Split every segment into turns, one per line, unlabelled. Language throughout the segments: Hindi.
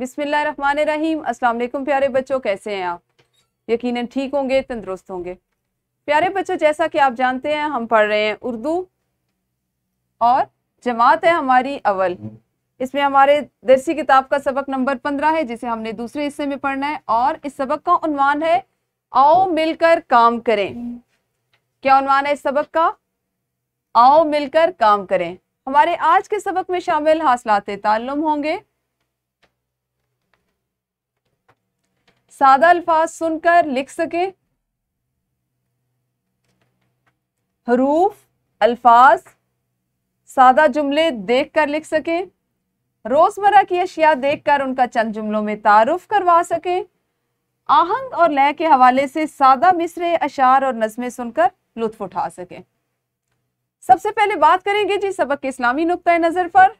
बिसमीम असलम प्यारे बच्चों कैसे हैं आप यकीनन ठीक होंगे तंदुरुस्त होंगे प्यारे बच्चों जैसा कि आप जानते हैं हम पढ़ रहे हैं उर्दू और जमात है हमारी अवल इसमें हमारे दरसी किताब का सबक नंबर पंद्रह है जिसे हमने दूसरे हिस्से में पढ़ना है और इस सबक का उन्वान है आओ मिलकर काम करें क्या उन्वान है इस सबक का आओ मिलकर काम करें हमारे आज के सबक में शामिल हासिलात ताल्लुम होंगे सादा अल्फाज सुनकर लिख सके हरूफ अल्फाज सादा जुमले देख कर लिख सके रोज़मर्रा की अशिया देख कर उनका चंद जुमलों में तारुफ करवा सके आहंग और लय के हवाले से सादा मिसरे अशार और नज़में सुनकर लुत्फ उठा सकें सबसे पहले बात करेंगे जी सबक के इस्लामी नुकतः नज़र पर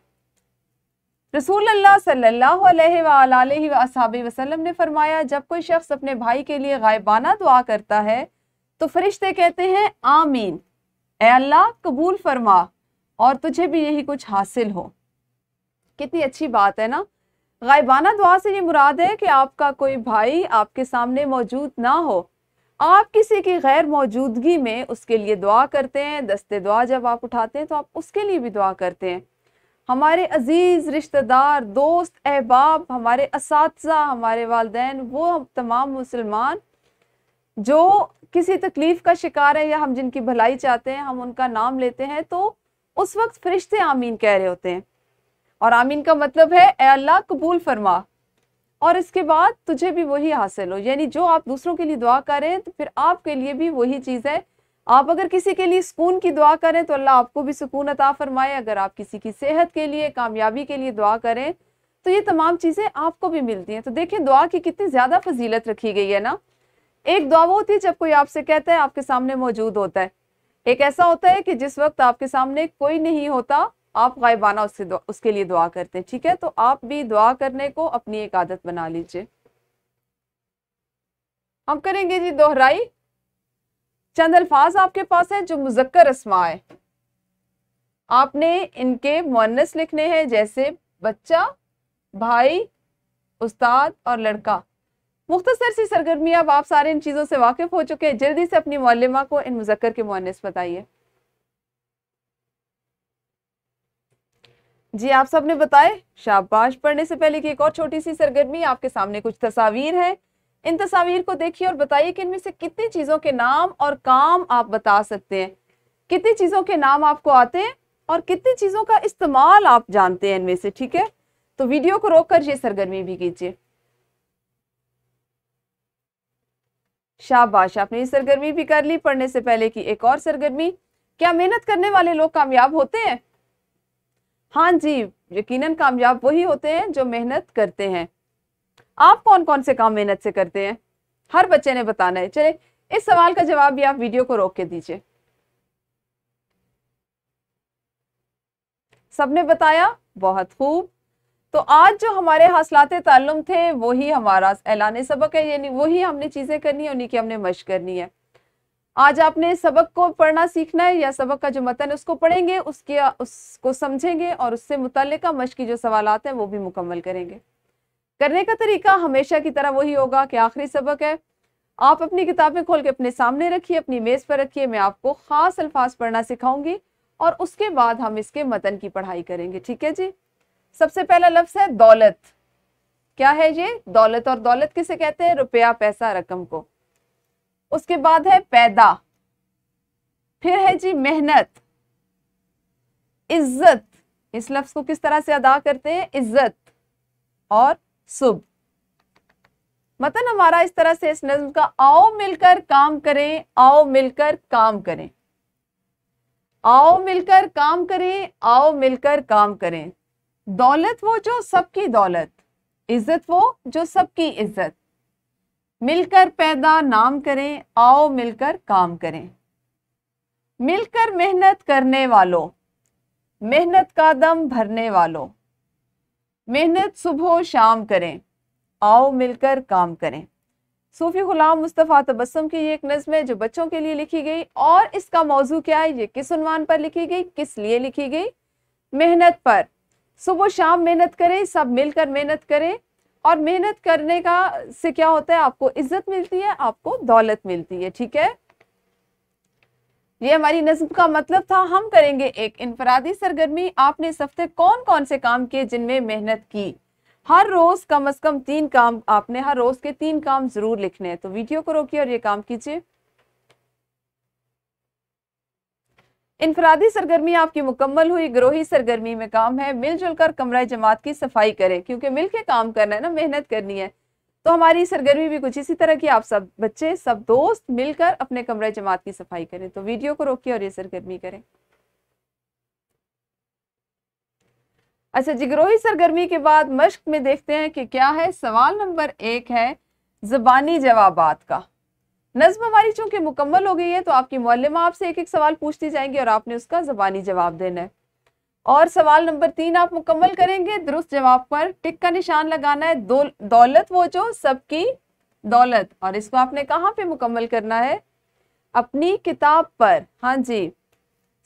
रसूल अल्लाह सल्लल्लाहु ने फरमाया जब कोई शख्स अपने भाई के लिए गायबाना दुआ करता है तो फरिश्ते कहते हैं आमीन ए अल्लाह कबूल फरमा और तुझे भी यही कुछ हासिल हो कितनी अच्छी बात है ना गायबाना दुआ से ये मुराद है कि आपका कोई भाई आपके सामने मौजूद ना हो आप किसी की गैर मौजूदगी में उसके लिए दुआ करते हैं दस्ते दुआ जब आप उठाते हैं तो आप उसके लिए भी दुआ करते हैं हमारे अजीज़ रिश्तेदार दोस्त अहबाब हमारे इस हमारे वालदेन वो तमाम मुसलमान जो किसी तकलीफ़ का शिकार है या हम जिनकी भलाई चाहते हैं हम उनका नाम लेते हैं तो उस वक्त फरिश्ते आमीन कह रहे होते हैं और आमीन का मतलब है ए अल्लाह कबूल फरमा और इसके बाद तुझे भी वही हासिल हो यानी जो आप दूसरों के लिए दुआ करें तो फिर आपके लिए भी वही चीज़ है आप अगर किसी के लिए सुकून की दुआ करें तो अल्लाह आपको भी सुकून अता फरमाए अगर आप किसी की सेहत के लिए कामयाबी के लिए दुआ करें तो ये तमाम चीज़ें आपको भी मिलती हैं तो देखें दुआ की कितनी ज़्यादा फजीलत रखी गई है ना एक दुआ वो होती है जब कोई आपसे कहता है आपके सामने मौजूद होता है एक ऐसा होता है कि जिस वक्त आपके सामने कोई नहीं होता आप गायबाना उससे उसके लिए दुआ करते हैं ठीक है तो आप भी दुआ करने को अपनी एक आदत बना लीजिए हम करेंगे जी दोहराई चंद अल्फाज आपके पास हैं जो मुजक्कर रस्मा है आपने इनके मुनस लिखने हैं जैसे बच्चा भाई उस्ताद और लड़का मुख्तसर सी सरगर्मी अब आप सारे इन चीज़ों से वाकिफ़ हो चुके हैं जल्दी से अपनी मौलिमा को इन मुजक्कर के मुनस बताइए जी आप सबने बताए शाबाश पढ़ने से पहले की एक और छोटी सी सरगर्मी आपके सामने कुछ तस्वीर है इन तस्वीर को देखिए और बताइए कि इनमें से कितनी चीज़ों के नाम और काम आप बता सकते हैं कितनी चीज़ों के नाम आपको आते हैं और कितनी चीज़ों का इस्तेमाल आप जानते हैं इनमें से ठीक है तो वीडियो को रोक कर ये सरगर्मी भी कीजिए शाबाश आपने ये सरगर्मी भी कर ली पढ़ने से पहले की एक और सरगर्मी क्या मेहनत करने वाले लोग कामयाब होते हैं हाँ जी यकीनन कामयाब वही होते हैं जो मेहनत करते हैं आप कौन कौन से काम मेहनत से करते हैं हर बच्चे ने बताना है चले इस सवाल का जवाब भी आप वीडियो को रोक के दीजिए सबने बताया बहुत खूब तो आज जो हमारे हौसलाते तालुम थे वही हमारा ऐलान सबक है यानी वही हमने चीज़ें करनी है उन्हीं की हमने मश करनी है आज आपने सबक को पढ़ना सीखना है या सबक का जो मतन है उसको पढ़ेंगे उसके उसको समझेंगे और उससे मुतल मश की जो आते हैं वो भी मुकम्मल करेंगे करने का तरीका हमेशा की तरह वही होगा कि आखिरी सबक है आप अपनी किताबें खोल के अपने सामने रखिए अपनी मेज़ पर रखिए मैं आपको ख़ास अल्फाज पढ़ना सिखाऊंगी और उसके बाद हम इसके मतन की पढ़ाई करेंगे ठीक है जी सबसे पहला लफ्ज़ है दौलत क्या है ये दौलत और दौलत किसे कहते हैं रुपया पैसा रकम को उसके बाद है पैदा फिर है जी मेहनत इज्जत इस लफ्ज़ को किस तरह से अदा करते हैं इज्जत और शुभ मतन हमारा इस तरह से इस नज्म का आओ मिलकर काम करें आओ मिलकर काम करें आओ मिलकर काम करें आओ मिलकर काम करें दौलत वो जो सबकी दौलत इज्जत वो जो सबकी इज्जत मिलकर पैदा नाम करें आओ मिलकर काम करें मिलकर मेहनत करने वालों मेहनत का दम भरने वालों मेहनत सुबह शाम करें आओ मिलकर काम करें सूफी गुलाम मुस्तफ़ा तबसम की ये एक नज़म है जो बच्चों के लिए लिखी गई और इसका मौजू क्या है ये किस उनवान पर लिखी गई किस लिए लिखी गई मेहनत पर सुबह शाम मेहनत करें सब मिलकर मेहनत करें और मेहनत करने का से क्या होता है आपको इज्जत मिलती है आपको दौलत मिलती है ठीक है ये हमारी नस्ब का मतलब था हम करेंगे एक इनफरादी सरगर्मी आपने इस हफ्ते कौन कौन से काम किए जिनमें मेहनत की हर रोज़ कम अज़ कम तीन काम आपने हर रोज़ के तीन काम ज़रूर लिखने हैं तो वीडियो को रोकिए और ये काम कीजिए इनफरादी सरगर्मी आपकी मुकम्मल हुई ग्रोही सरगर्मी में काम है मिलजुल कर कमरा जमात की सफाई करें क्योंकि मिल के काम करना है ना मेहनत करनी है तो हमारी सरगर्मी भी कुछ इसी तरह की आप सब बच्चे सब दोस्त मिलकर अपने कमरे जमात की सफाई करें तो वीडियो को रोकिए और ये सरगर्मी करें अच्छा जिगरोही सरगर्मी के बाद मश्क में देखते हैं कि क्या है सवाल नंबर एक है जबानी जवाबात का नज्म हमारी चूंकि मुकम्मल हो गई है तो आपकी मौलमा आपसे एक एक सवाल पूछती जाएंगी और आपने उसका जबानी जवाब देना है और सवाल नंबर तीन आप मुकम्मल करेंगे दुरुस्त जवाब पर टिक का निशान लगाना है दो दौलत वो जो सबकी दौलत और इसको आपने कहाँ पे मुकम्मल करना है अपनी किताब पर हाँ जी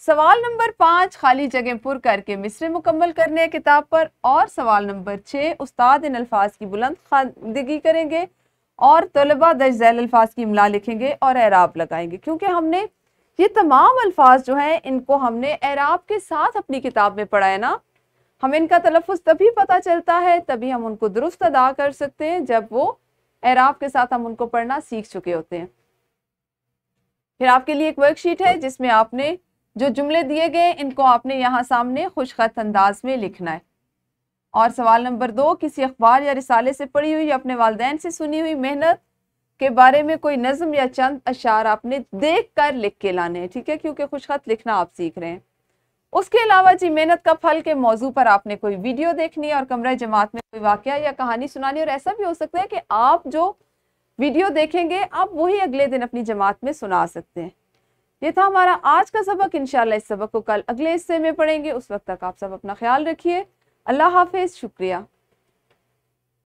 सवाल नंबर पाँच खाली जगह पुर करके मिसरे मुकम्मल करने है किताब पर और सवाल नंबर छः उस्ताद इन अल्फाज की बुलंद खानदगी करेंगे और तलबा दर्ज जैल अल्फाज की इमला लिखेंगे और एराब लगाएंगे क्योंकि हमने ये तमाम अल्फाज जो हैं इनको हमने एराब के साथ अपनी किताब में पढ़ा है ना हमें इनका तलफ़ तभी पता चलता है तभी हम उनको दुरुस्त अदा कर सकते हैं जब वो एराब के साथ हम उनको पढ़ना सीख चुके होते हैं फिर आपके लिए एक वर्कशीट है जिसमें आपने जो जुमले दिए गए इनको आपने यहाँ सामने खुशखत अंदाज में लिखना है और सवाल नंबर दो किसी अखबार या रिसाले से पढ़ी हुई या अपने वालदेन से सुनी हुई मेहनत के बारे में कोई नज्म या चंद अशार आपने देख कर लिख के लाने हैं ठीक है क्योंकि खुश खत लिखना आप सीख रहे हैं उसके अलावा जी मेहनत का फल के मौजू पर आपने कोई वीडियो देखनी है और कमरा जमात में कोई वाक़ या कहानी सुनानी और ऐसा भी हो सकता है कि आप जो वीडियो देखेंगे आप वही अगले दिन अपनी जमात में सुना सकते हैं ये था हमारा आज का सबक इंशाल्लाह इस सबक को कल अगले हिस्से में पढ़ेंगे उस वक्त तक आप सब अपना ख्याल रखिए अल्लाह हाफिज़ शुक्रिया